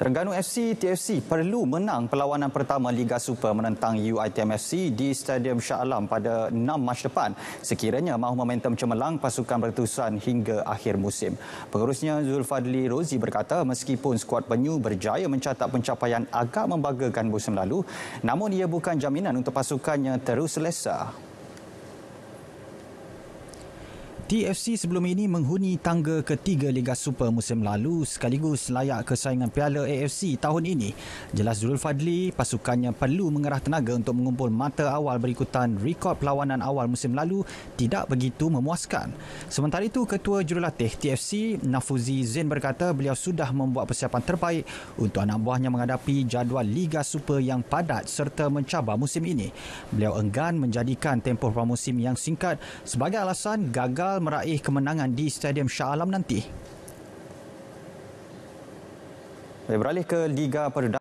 Terengganu FC TFC perlu menang perlawanan pertama Liga Super menentang UITM FC di Stadium Shah Alam pada 6 Mac depan sekiranya mahu momentum cemerlang pasukan berterusan hingga akhir musim. Pengurusnya Zulfadli Rozi berkata meskipun skuad penyu berjaya mencatat pencapaian agak membanggakan musim lalu namun ia bukan jaminan untuk pasukannya terus selesa. TFC sebelum ini menghuni tangga ketiga Liga Super musim lalu sekaligus layak ke saingan Piala AFC tahun ini. Jelas Zul Fadli, pasukannya perlu mengerah tenaga untuk mengumpul mata awal berikutan rekod perlawanan awal musim lalu tidak begitu memuaskan. Sementara itu, Ketua Jurulatih TFC, Nafuzi Zain berkata beliau sudah membuat persiapan terbaik untuk anak buahnya menghadapi jadual Liga Super yang padat serta mencabar musim ini. Beliau enggan menjadikan tempoh promosim yang singkat sebagai alasan gagal meraih kemenangan di Stadium Shah Alam nanti. Beralih ke Liga Perdana.